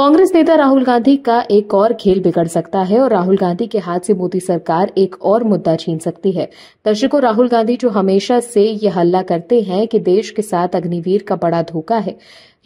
कांग्रेस नेता राहुल गांधी का एक और खेल बिगड़ सकता है और राहुल गांधी के हाथ से मोदी सरकार एक और मुद्दा छीन सकती है दर्शकों राहुल गांधी जो हमेशा से यह हल्ला करते हैं कि देश के साथ अग्निवीर का बड़ा धोखा है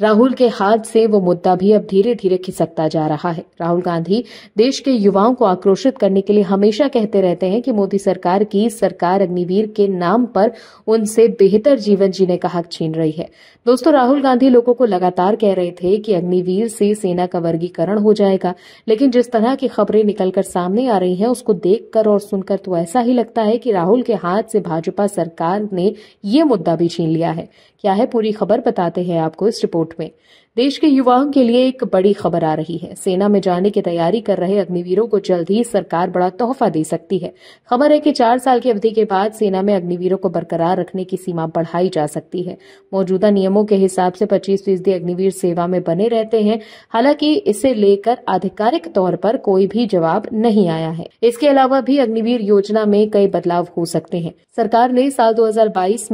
राहुल के हाथ से वो मुद्दा भी अब धीरे धीरे खिसकता जा रहा है राहुल गांधी देश के युवाओं को आक्रोशित करने के लिए हमेशा कहते रहते हैं कि मोदी सरकार की सरकार अग्निवीर के नाम पर उनसे बेहतर जीवन जीने का हक छीन रही है दोस्तों राहुल गांधी लोगों को लगातार कह रहे थे कि अग्निवीर से सेना का वर्गीकरण हो जाएगा लेकिन जिस तरह की खबरें निकलकर सामने आ रही है उसको देखकर और सुनकर तो ऐसा ही लगता है कि राहुल के हाथ से भाजपा सरकार ने ये मुद्दा भी छीन लिया है क्या है पूरी खबर बताते हैं आपको इस रिपोर्ट में देश के युवाओं के लिए एक बड़ी खबर आ रही है सेना में जाने की तैयारी कर रहे अग्निवीरों को जल्द ही सरकार बड़ा तोहफा दे सकती है खबर है कि चार साल की अवधि के बाद सेना में अग्निवीरों को बरकरार रखने की सीमा बढ़ाई जा सकती है मौजूदा नियमों के हिसाब से पच्चीस फीसदी अग्निवीर सेवा में बने रहते हैं हालांकि इसे लेकर आधिकारिक तौर पर कोई भी जवाब नहीं आया है इसके अलावा भी अग्निवीर योजना में कई बदलाव हो सकते हैं सरकार ने साल दो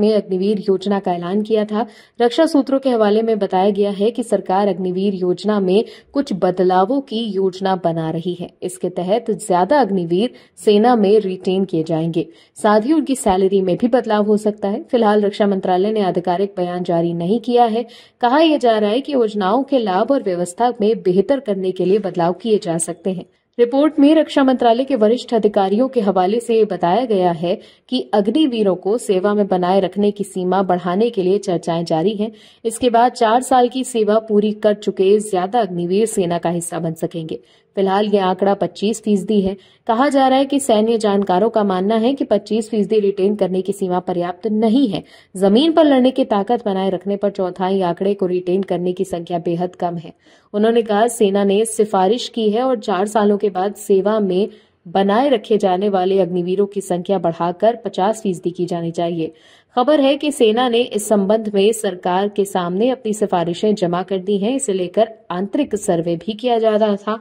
में अग्निवीर योजना का ऐलान किया था रक्षा सूत्रों के हवाले में बताया गया है कि सरकार अग्निवीर योजना में कुछ बदलावों की योजना बना रही है इसके तहत ज्यादा अग्निवीर सेना में रिटेन किए जाएंगे साथ ही उनकी सैलरी में भी बदलाव हो सकता है फिलहाल रक्षा मंत्रालय ने आधिकारिक बयान जारी नहीं किया है कहा यह जा रहा है कि योजनाओं के लाभ और व्यवस्था में बेहतर करने के लिए बदलाव किए जा सकते हैं रिपोर्ट में रक्षा मंत्रालय के वरिष्ठ अधिकारियों के हवाले से बताया गया है कि अग्निवीरों को सेवा में बनाए रखने की सीमा बढ़ाने के लिए चर्चाएं जारी हैं इसके बाद चार साल की सेवा पूरी कर चुके ज्यादा अग्निवीर सेना का हिस्सा बन सकेंगे फिलहाल यह आंकड़ा पच्चीस फीसदी है कहा जा रहा है कि सैन्य जानकारों का मानना है कि पच्चीस फीसदी रिटेन करने की सीमा पर्याप्त नहीं है जमीन पर लड़ने की ताकत बनाए रखने पर चौथाई आंकड़े को रिटेन करने की संख्या बेहद कम है उन्होंने कहा सेना ने सिफारिश की है और चार सालों के बाद सेवा में बनाए रखे जाने वाले अग्निवीरों की संख्या बढ़ाकर 50 फीसदी की जानी चाहिए खबर है कि सेना ने इस संबंध में सरकार के सामने अपनी सिफारिशें जमा कर दी हैं इसे लेकर आंतरिक सर्वे भी किया जा रहा था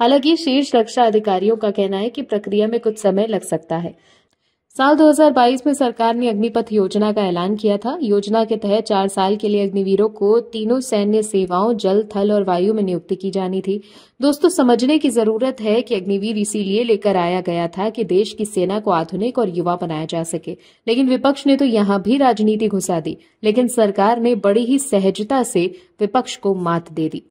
हालांकि शीर्ष रक्षा अधिकारियों का कहना है कि प्रक्रिया में कुछ समय लग सकता है साल 2022 में सरकार ने अग्निपथ योजना का ऐलान किया था योजना के तहत चार साल के लिए अग्निवीरों को तीनों सैन्य सेवाओं जल थल और वायु में नियुक्ति की जानी थी दोस्तों समझने की जरूरत है कि अग्निवीर इसीलिए लेकर आया गया था कि देश की सेना को आधुनिक और युवा बनाया जा सके लेकिन विपक्ष ने तो यहाँ भी राजनीति घुसा दी लेकिन सरकार ने बड़ी ही सहजता से विपक्ष को मात दे दी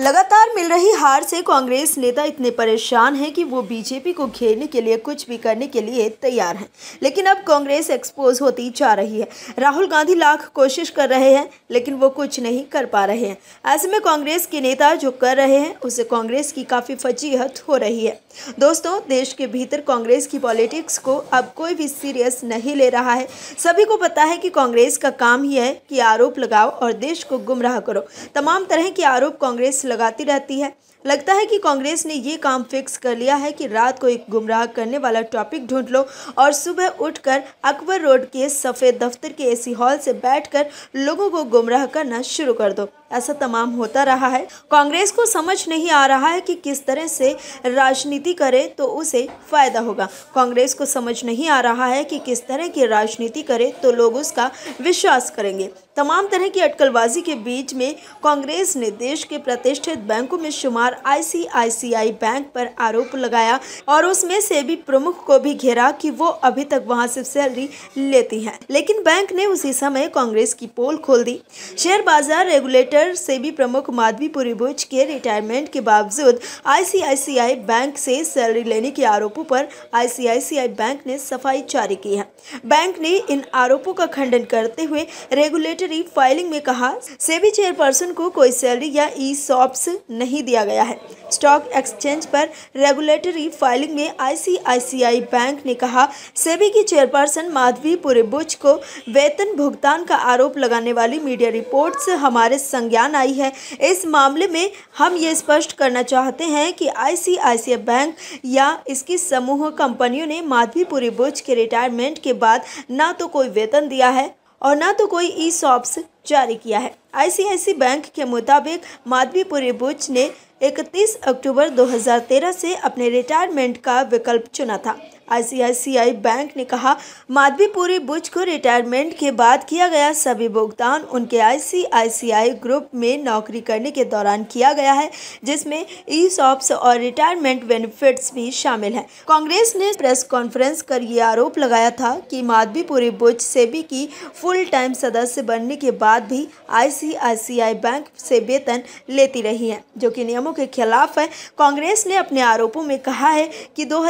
लगातार मिल रही हार से कांग्रेस नेता इतने परेशान हैं कि वो बीजेपी को घेरने के लिए कुछ भी करने के लिए तैयार हैं लेकिन अब कांग्रेस एक्सपोज होती जा रही है राहुल गांधी लाख कोशिश कर रहे हैं लेकिन वो कुछ नहीं कर पा रहे हैं ऐसे में कांग्रेस के नेता जो कर रहे हैं उसे कांग्रेस की काफ़ी फजीहत हो रही है दोस्तों देश के भीतर कांग्रेस की पॉलिटिक्स को अब कोई भी सीरियस नहीं ले रहा है सभी को पता है कि कांग्रेस का काम ही है कि आरोप लगाओ और देश को गुमराह करो तमाम तरह के आरोप कांग्रेस लगाती रहती है लगता है कि कांग्रेस ने ये काम फिक्स कर लिया है कि रात को एक गुमराह करने वाला टॉपिक ढूंढ लो और सुबह उठकर अकबर रोड के सफ़ेद दफ्तर के एसी हॉल से बैठकर लोगों को गुमराह करना शुरू कर दो ऐसा तमाम होता रहा है कांग्रेस को समझ नहीं आ रहा है कि किस तरह से राजनीति करे तो उसे फ़ायदा होगा कांग्रेस को समझ नहीं आ रहा है कि किस तरह की राजनीति करे तो लोग उसका विश्वास करेंगे तमाम तरह की अटकलबाजी के बीच में कांग्रेस ने देश के प्रतिष्ठित बैंकों में शुमार आईसीआईसीआई बैंक पर आरोप लगाया और उसमें सेबी प्रमुख को भी घेरा कि वो अभी तक वहां से सैलरी लेती हैं लेकिन बैंक ने उसी समय कांग्रेस की पोल खोल दी शेयर बाजार रेगुलेटर सेबी प्रमुख माधवी पुरीभोज के रिटायरमेंट के बावजूद आईसीआईसीआई बैंक से सैलरी लेने के आरोपों पर आईसीआईसीआई बैंक ने सफाई जारी की है बैंक ने इन आरोपों का खंडन करते हुए रेगुलेटरी फाइलिंग में कहा सेबी चेयरपर्सन को कोई सैलरी या ई सॉप्स नहीं दिया गया बताया है स्टॉक एक्सचेंज पर रेगुलेटरी फाइलिंग में आईसीआईसीआई बैंक ने कहा सेबी की चेयरपर्सन माधवी पुरेबुच को वेतन भुगतान का आरोप लगाने वाली मीडिया रिपोर्ट्स हमारे संज्ञान आई है इस मामले में हम ये स्पष्ट करना चाहते हैं कि आईसीआईसीआई बैंक या इसकी समूह कंपनियों ने माधवी पुरेबुच के रिटायरमेंट के बाद ना तो कोई वेतन दिया है और ना तो कोई ई सॉप्स जारी किया है आईसीआईसी बैंक के मुताबिक माधवी पुरेबुच ने 31 अक्टूबर 2013 से अपने रिटायरमेंट का विकल्प चुना था आईसीआईसीआई बैंक ने कहा माधवीपुरी बुज को रिटायरमेंट के बाद किया गया सभी भुगतान उनके आईसीआईसीआई ग्रुप में नौकरी करने के दौरान किया गया है जिसमें ई सॉप्स और रिटायरमेंट बेनिफिट्स भी शामिल हैं कांग्रेस ने प्रेस कॉन्फ्रेंस कर ये आरोप लगाया था कि माधवीपुरी बुज सेबी की फुल टाइम सदस्य बनने के बाद भी आईसीआईसीआई बैंक से वेतन लेती रही है जो कि नियमों के खिलाफ है कांग्रेस ने अपने आरोपों में कहा है कि दो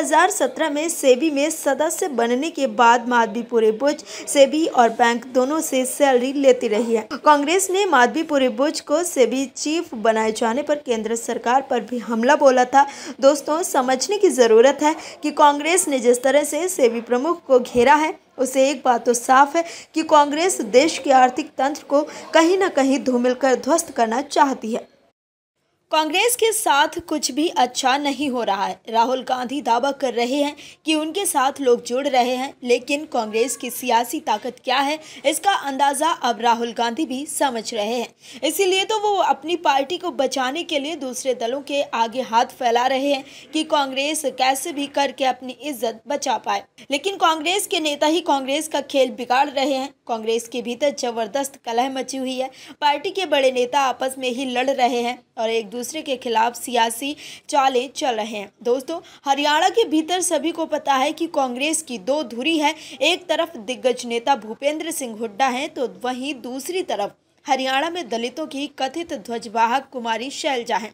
में सेबी में सदस्य बनने के बाद माधवी पूरे बुज सेबी और बैंक दोनों से सैलरी लेती रही है कांग्रेस ने माधवी पूरे बुज को सेबी चीफ बनाए जाने पर केंद्र सरकार पर भी हमला बोला था दोस्तों समझने की ज़रूरत है कि कांग्रेस ने जिस तरह से सेबी प्रमुख को घेरा है उसे एक बात तो साफ है कि कांग्रेस देश के आर्थिक तंत्र को कहीं ना कहीं धूमिल कर ध्वस्त करना चाहती है कांग्रेस के साथ कुछ भी अच्छा नहीं हो रहा है राहुल गांधी दावा कर रहे हैं कि उनके साथ लोग जुड़ रहे हैं लेकिन कांग्रेस की सियासी ताकत क्या है इसका अंदाज़ा अब राहुल गांधी भी समझ रहे हैं इसीलिए तो वो अपनी पार्टी को बचाने के लिए दूसरे दलों के आगे हाथ फैला रहे हैं कि कांग्रेस कैसे भी करके अपनी इज्जत बचा पाए लेकिन कांग्रेस के नेता ही कांग्रेस का खेल बिगाड़ रहे हैं कांग्रेस के भीतर जबरदस्त कलह मची हुई है पार्टी के बड़े नेता आपस में ही लड़ रहे हैं और एक दूसरे के खिलाफ सियासी चाले चल रहे हैं दोस्तों हरियाणा के भीतर सभी को पता है कि कांग्रेस की दो धुरी है एक तरफ दिग्गज नेता भूपेंद्र सिंह हुड्डा हैं तो वहीं दूसरी तरफ हरियाणा में दलितों की कथित ध्वजवाहक कुमारी शैलजा हैं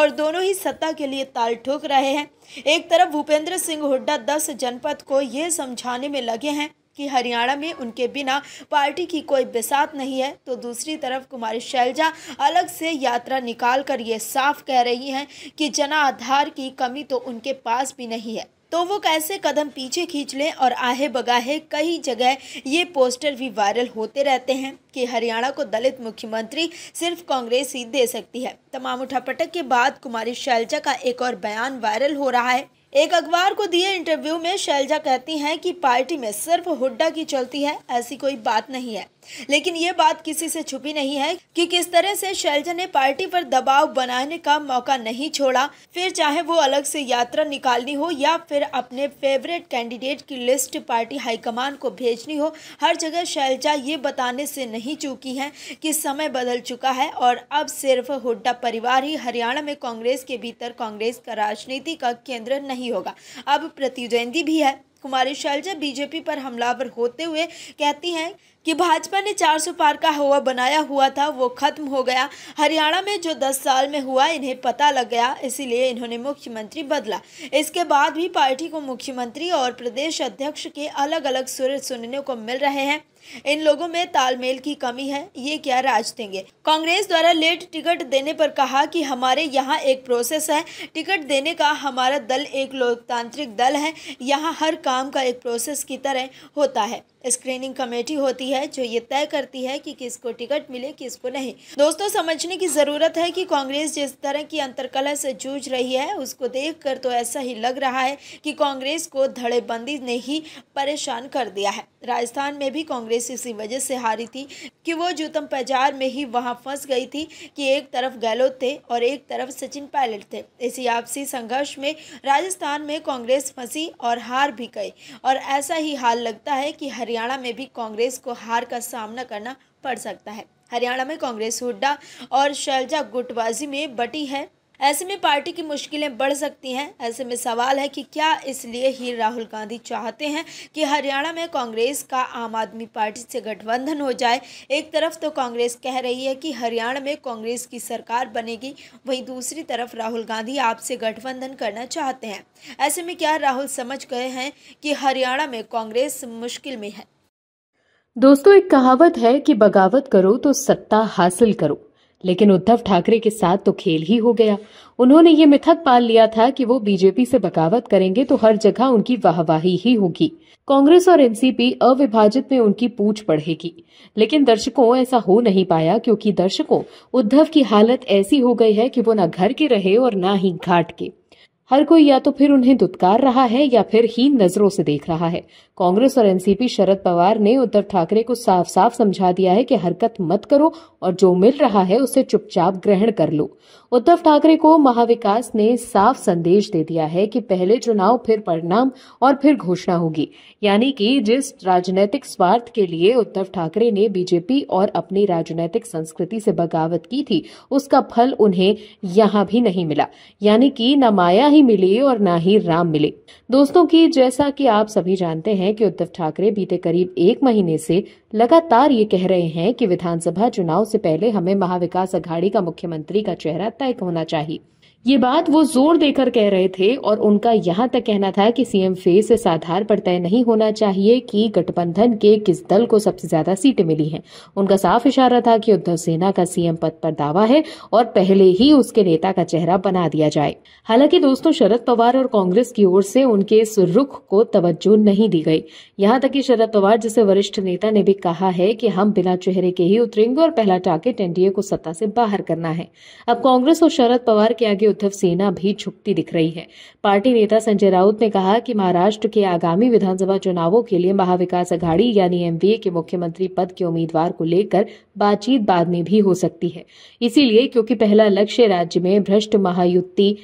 और दोनों ही सत्ता के लिए ताल ठोक रहे हैं एक तरफ भूपेंद्र सिंह हुड्डा दस जनपद को यह समझाने में लगे हैं कि हरियाणा में उनके बिना पार्टी की कोई बिसात नहीं है तो दूसरी तरफ कुमारी शैलजा अलग से यात्रा निकाल कर ये साफ कह रही हैं कि जना आधार की कमी तो उनके पास भी नहीं है तो वो कैसे कदम पीछे खींच लें और आहे बगाहे कई जगह ये पोस्टर भी वायरल होते रहते हैं कि हरियाणा को दलित मुख्यमंत्री सिर्फ कांग्रेस ही दे सकती है तमाम उठापटक के बाद कुमारी शैलजा का एक और बयान वायरल हो रहा है एक अखबार को दिए इंटरव्यू में शैलजा कहती हैं कि पार्टी में सिर्फ हुड्डा की चलती है ऐसी कोई बात नहीं है लेकिन ये बात किसी से छुपी नहीं है कि किस तरह से शैलजा ने पार्टी पर दबाव बनाने का मौका नहीं छोड़ा फिर चाहे वो अलग से यात्रा निकालनी हो या फिर अपने फेवरेट कैंडिडेट की लिस्ट पार्टी हाईकमान को भेजनी हो हर जगह शैलजा ये बताने से नहीं चूकी है कि समय बदल चुका है और अब सिर्फ हुड्डा परिवार ही हरियाणा में कांग्रेस के भीतर कांग्रेस का राजनीति का केंद्र नहीं नहीं होगा अब प्रतिद्वंदी भी है कुमारी शैलजा बीजेपी पर हमलावर होते हुए कहती हैं कि भाजपा ने 400 पार का हवा बनाया हुआ था वो खत्म हो गया हरियाणा में जो 10 साल में हुआ इन्हें पता लग गया इसीलिए इन्होंने मुख्यमंत्री बदला इसके बाद भी पार्टी को मुख्यमंत्री और प्रदेश अध्यक्ष के अलग अलग सुर सुनने को मिल रहे हैं इन लोगों में तालमेल की कमी है ये क्या राज देंगे कांग्रेस द्वारा लेट टिकट देने पर कहा कि हमारे यहाँ एक प्रोसेस है टिकट देने का हमारा दल एक लोकतांत्रिक दल है यहाँ हर काम का एक प्रोसेस की तरह होता है स्क्रीनिंग कमेटी होती है है जो ये तय करती है कि किसको टिकट मिले किसको नहीं दोस्तों समझने की ज़रूरत है कि कांग्रेस जिस तरह की अंतरकला से जूझ रही है उसको देखकर तो ऐसा ही लग रहा है कि कांग्रेस को धड़ेबंदी ने ही परेशान कर दिया है राजस्थान में भी कांग्रेस इसी वजह से हारी थी कि वो जूतम पैजार में ही वहाँ फंस गई थी कि एक तरफ गहलोत थे और एक तरफ सचिन पायलट थे इसी आपसी संघर्ष में राजस्थान में कांग्रेस फंसी और हार भी गई और ऐसा ही हाल लगता है कि हरियाणा में भी कांग्रेस को हार का सामना करना पड़ सकता है हरियाणा में कांग्रेस हुड्डा और शैलजा गुटबाजी में बटी है ऐसे में पार्टी की मुश्किलें बढ़ सकती हैं ऐसे में सवाल है कि क्या इसलिए ही राहुल गांधी चाहते हैं कि हरियाणा में कांग्रेस का आम आदमी पार्टी से गठबंधन हो जाए एक तरफ तो कांग्रेस कह रही है कि हरियाणा में कांग्रेस की सरकार बनेगी वहीं दूसरी तरफ राहुल गांधी आपसे गठबंधन करना चाहते हैं ऐसे में क्या राहुल समझ गए हैं कि हरियाणा में कांग्रेस मुश्किल में है दोस्तों एक कहावत है कि बगावत करो तो सत्ता हासिल करो लेकिन उद्धव ठाकरे के साथ तो खेल ही हो गया उन्होंने ये मिथक पाल लिया था कि वो बीजेपी से बगावत करेंगे तो हर जगह उनकी वाहवाही ही होगी कांग्रेस और एनसीपी अविभाजित में उनकी पूछ पढ़ेगी लेकिन दर्शकों ऐसा हो नहीं पाया क्योंकि दर्शकों उद्धव की हालत ऐसी हो गई है कि वो न घर के रहे और न ही घाट के हर कोई या तो फिर उन्हें दुत्कार रहा है या फिर ही नजरों से देख रहा है कांग्रेस और एनसीपी शरद पवार ने उद्धव ठाकरे को साफ साफ समझा दिया है कि हरकत मत करो और जो मिल रहा है उसे चुपचाप ग्रहण कर लो उद्धव ठाकरे को महाविकास ने साफ संदेश दे दिया है कि पहले चुनाव फिर परिणाम और फिर घोषणा होगी यानी कि जिस राजनीतिक स्वार्थ के लिए उद्धव ठाकरे ने बीजेपी और अपनी राजनीतिक संस्कृति से बगावत की थी उसका फल उन्हें यहाँ भी नहीं मिला यानी कि न माया ही मिली और ना ही राम मिले दोस्तों की जैसा कि आप सभी जानते हैं कि उद्धव ठाकरे बीते करीब एक महीने से लगातार ये कह रहे हैं कि विधानसभा चुनाव से पहले हमें महाविकास अघाड़ी का मुख्यमंत्री का चेहरा तय होना चाहिए ये बात वो जोर देकर कह रहे थे और उनका यहाँ तक कहना था कि सीएम फेस इस आधार पर तय नहीं होना चाहिए कि गठबंधन के किस दल को सबसे ज्यादा सीटें मिली हैं उनका साफ इशारा था कि उद्धव सेना का सीएम पद पर दावा है और पहले ही उसके नेता का चेहरा बना दिया जाए हालांकि दोस्तों शरद पवार और कांग्रेस की ओर से उनके इस रुख को तवज्जो नहीं दी गई यहाँ तक कि शरद पवार जिसे वरिष्ठ नेता ने भी कहा है कि हम बिना चेहरे के ही उतरेंगे और पहला टारगेट एनडीए को सत्ता से बाहर करना है अब कांग्रेस और शरद पवार के आगे उद्धव सेना भी झुकती दिख रही है पार्टी नेता संजय राउत ने कहा कि महाराष्ट्र के आगामी विधानसभा चुनावों के लिए महाविकास अघाड़ी यानी एमवीए के मुख्यमंत्री पद के उम्मीदवार को लेकर बातचीत बाद में भी हो सकती है इसीलिए क्योंकि पहला लक्ष्य राज्य में भ्रष्ट महायुति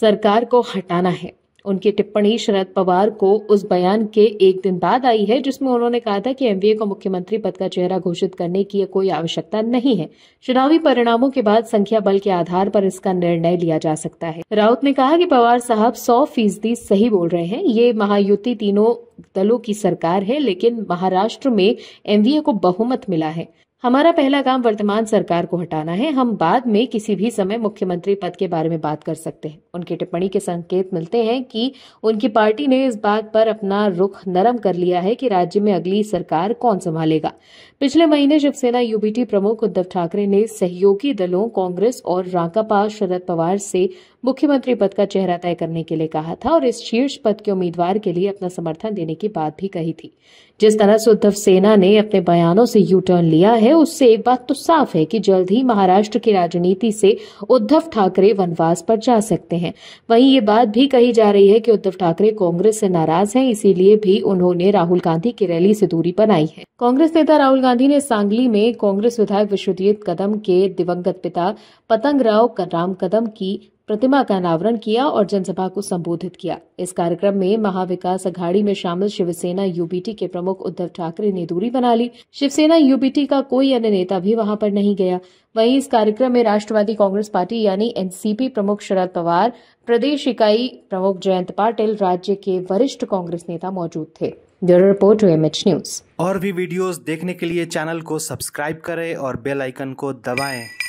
सरकार को हटाना है उनकी टिप्पणी शरद पवार को उस बयान के एक दिन बाद आई है जिसमें उन्होंने कहा था कि एमवीए को मुख्यमंत्री पद का चेहरा घोषित करने की कोई आवश्यकता नहीं है चुनावी परिणामों के बाद संख्या बल के आधार पर इसका निर्णय लिया जा सकता है राउत ने कहा कि पवार साहब सौ फीसदी सही बोल रहे हैं ये महायुति तीनों दलों की सरकार है लेकिन महाराष्ट्र में एमवीए को बहुमत मिला है हमारा पहला काम वर्तमान सरकार को हटाना है हम बाद में किसी भी समय मुख्यमंत्री पद के बारे में बात कर सकते हैं उनकी टिप्पणी के संकेत मिलते हैं कि उनकी पार्टी ने इस बात पर अपना रुख नरम कर लिया है कि राज्य में अगली सरकार कौन संभालेगा पिछले महीने शिवसेना यूबीटी प्रमुख उद्धव ठाकरे ने सहयोगी दलों कांग्रेस और राकापा शरद पवार से मुख्यमंत्री पद का चेहरा तय करने के लिए कहा था और इस शीर्ष पद के उम्मीदवार के लिए अपना समर्थन देने की बात भी कही थी जिस तरह से उद्धव सेना ने अपने बयानों से यू टर्न लिया है उससे एक बात तो साफ है कि जल्द ही महाराष्ट्र की राजनीति से उद्धव ठाकरे वनवास पर जा सकते हैं वहीं ये बात भी कही जा रही है कि उद्धव ठाकरे कांग्रेस से नाराज हैं इसीलिए भी उन्होंने राहुल गांधी की रैली से दूरी बनाई है कांग्रेस नेता राहुल गांधी ने सांगली में कांग्रेस विधायक विश्वजीत कदम के दिवंगत पिता पतंग राव राम कदम की प्रतिमा का अनावरण किया और जनसभा को संबोधित किया इस कार्यक्रम में महाविकास अघाड़ी में शामिल शिवसेना यूबीटी के प्रमुख उद्धव ठाकरे ने दूरी बना ली शिवसेना यूबीटी का कोई अन्य नेता भी वहां पर नहीं गया वहीं इस कार्यक्रम में राष्ट्रवादी कांग्रेस पार्टी यानी एनसीपी प्रमुख शरद पवार प्रदेश इकाई प्रमुख जयंत पाटिल राज्य के वरिष्ठ कांग्रेस नेता मौजूद थे ब्यूरो रिपोर्ट एमएच न्यूज और भी वीडियोस देखने के लिए चैनल को सब्सक्राइब करें और बेल आइकन को दबाएं